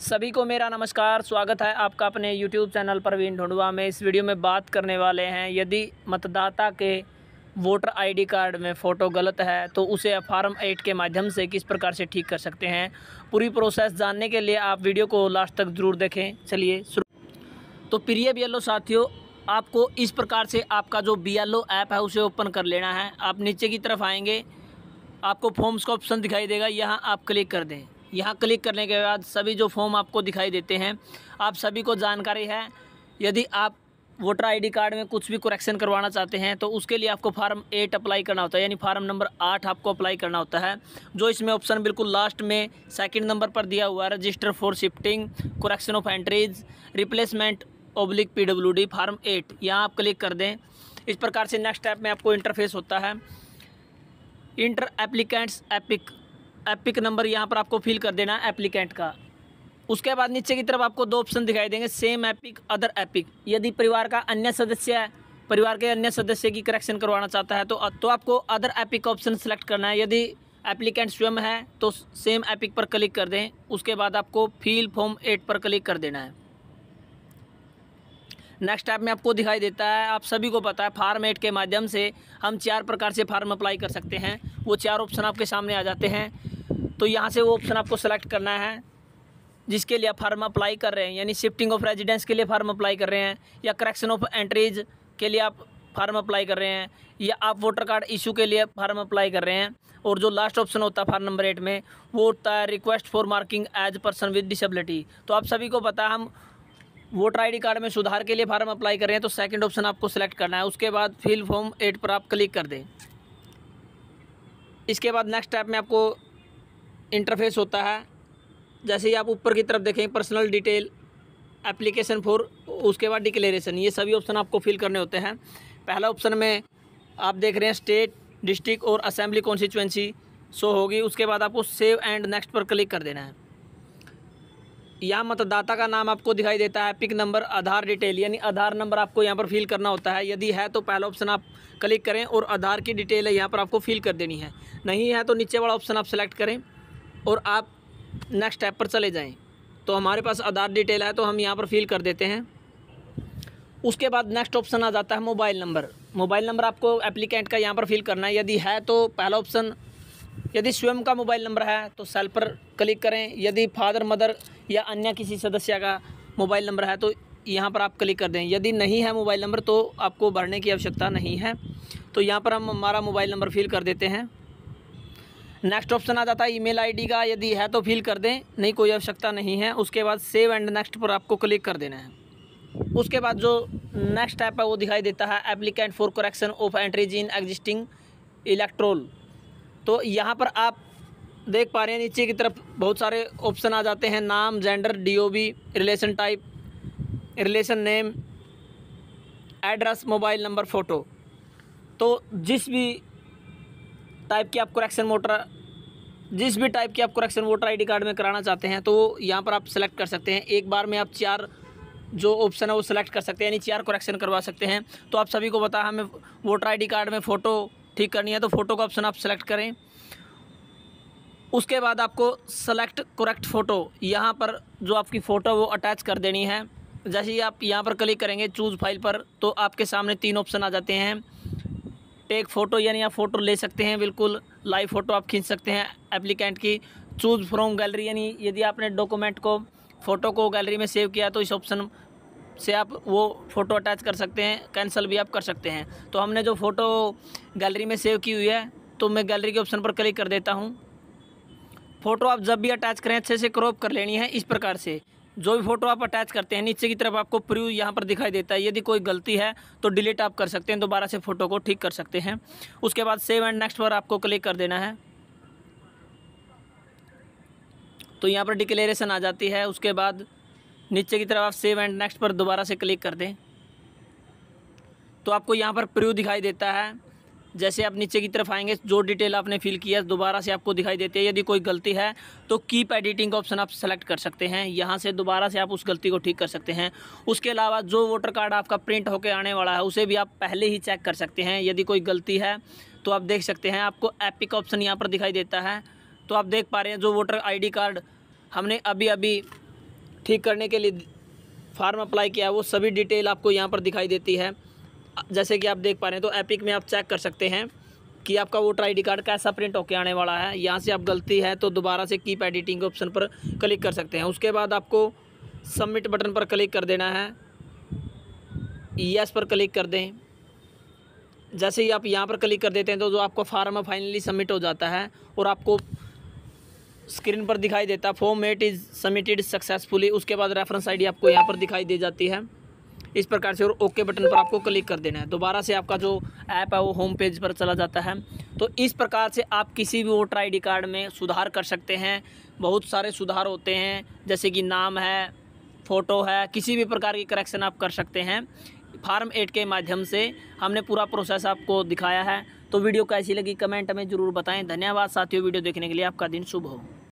सभी को मेरा नमस्कार स्वागत है आपका अपने यूट्यूब चैनल प्रवीण ढूंढवा में इस वीडियो में बात करने वाले हैं यदि मतदाता के वोटर आईडी कार्ड में फ़ोटो गलत है तो उसे फार्म एट के माध्यम से किस प्रकार से ठीक कर सकते हैं पूरी प्रोसेस जानने के लिए आप वीडियो को लास्ट तक ज़रूर देखें चलिए शुरू तो प्रिय बी साथियों आपको इस प्रकार से आपका जो बी ऐप है उसे ओपन कर लेना है आप नीचे की तरफ आएँगे आपको फॉर्म्स का ऑप्शन दिखाई देगा यहाँ आप क्लिक कर दें यहाँ क्लिक करने के बाद सभी जो फॉर्म आपको दिखाई देते हैं आप सभी को जानकारी है यदि आप वोटर आईडी कार्ड में कुछ भी कुरेक्शन करवाना चाहते हैं तो उसके लिए आपको फार्म एट अप्लाई करना होता है यानी फार्म नंबर आठ आपको अप्लाई करना होता है जो इसमें ऑप्शन बिल्कुल लास्ट में सेकंड नंबर पर दिया हुआ है register for shifting correction of entries replacement oblique P W D form eight यहाँ आप क्लिक कर दें इस प्रकार से नेक्स्ट ऐप में आपको इंटरफेस होता है enter applicant's EPIC EPIC number यहाँ पर आपको फिल कर देना है एप्लीकेंट का उसके बाद नीचे की तरफ आपको दो ऑप्शन दिखाई देंगे सेम एपिक अदर एपिक यदि परिवार का अन्य सदस्य है परिवार के अन्य सदस्य की करेक्शन करवाना चाहता है तो तो आपको अदर एपिक ऑप्शन सेलेक्ट करना है यदि एप्लीकेंट स्वयं है तो सेम एपिक पर क्लिक कर दें उसके बाद आपको फील फॉर्म एट पर क्लिक कर देना है नेक्स्ट ऐप में आपको दिखाई देता है आप सभी को पता है फार्म एट के माध्यम से हम चार प्रकार से फार्म अप्लाई कर सकते हैं वो चार ऑप्शन आपके सामने आ जाते हैं तो यहाँ से वो ऑप्शन आपको सेलेक्ट करना है जिसके लिए फार्म अप्लाई कर रहे हैं यानी शिफ्टिंग ऑफ रेजिडेंस के लिए फार्म अप्लाई कर रहे हैं या करेक्शन ऑफ एंट्रीज के लिए आप फार्म अप्लाई कर रहे हैं या आप वोटर कार्ड इशू के लिए फार्म अप्लाई कर रहे हैं और जो लास्ट ऑप्शन होता है फार्म नंबर एट में वो होता है request for marking as person with disability तो आप सभी को पता हम वोटर आई कार्ड में सुधार के लिए फार्म अप्लाई कर रहे हैं तो सेकेंड ऑप्शन आपको सेलेक्ट करना है उसके बाद फिल फॉर्म एट पर आप क्लिक कर दें इसके बाद नेक्स्ट स्टेप में आपको इंटरफेस होता है जैसे ही आप ऊपर की तरफ देखें पर्सनल डिटेल एप्लीकेशन फॉर उसके बाद डिक्लेरेशन ये सभी ऑप्शन आपको फिल करने होते हैं पहला ऑप्शन में आप देख रहे हैं स्टेट डिस्ट्रिक्ट और असेंबली कॉन्स्टिट्यूंसी शो होगी उसके बाद आपको सेव एंड नेक्स्ट पर क्लिक कर देना है यहाँ मतदाता का नाम आपको दिखाई देता है पिक नंबर आधार डिटेल यानी आधार नंबर आपको यहाँ पर फिल करना होता है यदि है तो पहला ऑप्शन आप क्लिक करें और आधार की डिटेल है यहाँ पर आपको फिल कर देनी है नहीं है तो नीचे वाला ऑप्शन आप सेलेक्ट करें और आप नेक्स्ट स्टेप पर चले जाएँ तो हमारे पास आधार डिटेल है तो हम यहाँ पर फिल कर देते हैं उसके बाद नेक्स्ट ऑप्शन आ जाता है मोबाइल नंबर मोबाइल नंबर आपको एप्लीकेंट का यहाँ पर फिल करना है यदि है तो पहला ऑप्शन यदि स्वयं का मोबाइल नंबर है तो सेल पर क्लिक करें यदि फादर मदर या अन्य किसी सदस्य का मोबाइल नंबर है तो यहाँ पर आप क्लिक कर दें यदि नहीं है मोबाइल नंबर तो आपको भरने की आवश्यकता नहीं है तो यहाँ पर हम हमारा मोबाइल नंबर फिल कर देते हैं नेक्स्ट ऑप्शन आ जाता है ईमेल आईडी का यदि है तो फिल कर दें नहीं कोई आवश्यकता नहीं है उसके बाद सेव एंड नेक्स्ट पर आपको क्लिक कर देना है उसके बाद जो नेक्स्ट ऐप है वो दिखाई देता है applicant for correction of entries in existing electoral तो यहाँ पर आप देख पा रहे हैं नीचे की तरफ बहुत सारे ऑप्शन आ जाते हैं नाम gender the relation type relation name address mobile number photo तो जिस भी टाइप की आप करेक्शन मोटर जिस भी टाइप की आप करेक्शन वोटर आईडी कार्ड में कराना चाहते हैं तो यहाँ पर आप सेलेक्ट कर सकते हैं एक बार में आप चार जो ऑप्शन है वो सिलेक्ट कर सकते हैं यानी चार करेक्शन करवा सकते हैं तो आप सभी को पता हमें वोटर आईडी कार्ड में फ़ोटो ठीक करनी है तो फ़ोटो का ऑप्शन आप सेलेक्ट करें उसके बाद आपको सेलेक्ट करेक्ट फ़ोटो यहाँ पर जो आपकी फ़ोटो वो अटैच कर देनी है जैसे ही आप यहाँ पर क्लिक करेंगे चूज़ फाइल पर तो आपके सामने तीन ऑप्शन आ जाते हैं टेक फ़ोटो यानी आप फ़ोटो ले सकते हैं बिल्कुल लाइव फ़ोटो आप खींच सकते हैं एप्लीकेंट की चूज़ फ्रॉम गैलरी यानी यदि आपने डॉक्यूमेंट को फ़ोटो को गैलरी में सेव किया तो इस ऑप्शन से आप वो फ़ोटो अटैच कर सकते हैं कैंसिल भी आप कर सकते हैं तो हमने जो फ़ोटो गैलरी में सेव की हुई है तो मैं गैलरी के ऑप्शन पर क्लिक कर देता हूँ फ़ोटो आप जब भी अटैच करें अच्छे से क्रॉप कर लेनी है इस प्रकार से जो भी फ़ोटो आप अटैच करते हैं नीचे की तरफ आपको प्रव्यू यहाँ पर दिखाई देता है यदि कोई गलती है तो डिलीट आप कर सकते हैं दोबारा से फ़ोटो को ठीक कर सकते हैं उसके बाद सेव एंड नेक्स्ट पर आपको क्लिक कर देना है तो यहाँ पर डिक्लेरेशन आ जाती है उसके बाद नीचे की तरफ आप सेव एंड नेक्स्ट पर दोबारा से क्लिक कर दें तो आपको यहाँ पर प्रव्यू दिखाई देता है जैसे आप नीचे की तरफ आएंगे जो डिटेल आपने फिल किया दोबारा से आपको दिखाई देती है यदि कोई गलती है तो कीप एडिटिंग का ऑप्शन आप सेलेक्ट कर सकते हैं यहाँ से दोबारा से आप उस गलती को ठीक कर सकते हैं उसके अलावा जो वोटर कार्ड आपका प्रिंट होकर आने वाला है उसे भी आप पहले ही चेक कर सकते हैं यदि कोई गलती है तो आप देख सकते हैं आपको एपिक ऑप्शन यहाँ पर दिखाई देता है तो आप देख पा रहे हैं जो वोटर आई कार्ड हमने अभी अभी ठीक करने के लिए फार्म अप्लाई किया है वो सभी डिटेल आपको यहाँ पर दिखाई देती है जैसे कि आप देख पा रहे हैं तो एपिक में आप चेक कर सकते हैं कि आपका वोटर आई डी कार्ड कैसा प्रिंट होके आने वाला है यहाँ से आप गलती है तो दोबारा से कीप एडिटिंग के ऑप्शन पर क्लिक कर सकते हैं उसके बाद आपको सबमिट बटन पर क्लिक कर देना है यस पर क्लिक कर दें जैसे ही आप यहाँ पर क्लिक कर देते हैं तो जो आपका फार्म फाइनली सबमिट हो जाता है और आपको स्क्रीन पर दिखाई देता है form eight is submitted successfully उसके बाद रेफरेंस आईडी आपको यहाँ पर दिखाई दे जाती है इस प्रकार से और ओके बटन पर आपको क्लिक कर देना है दोबारा से आपका जो ऐप है वो होम पेज पर चला जाता है तो इस प्रकार से आप किसी भी वोटर आई कार्ड में सुधार कर सकते हैं बहुत सारे सुधार होते हैं जैसे कि नाम है फ़ोटो है किसी भी प्रकार की करेक्शन आप कर सकते हैं फार्म एट के माध्यम से हमने पूरा प्रोसेस आपको दिखाया है तो वीडियो कैसी लगी कमेंट में ज़रूर बताएं धन्यवाद साथियों वीडियो देखने के लिए आपका दिन शुभ हो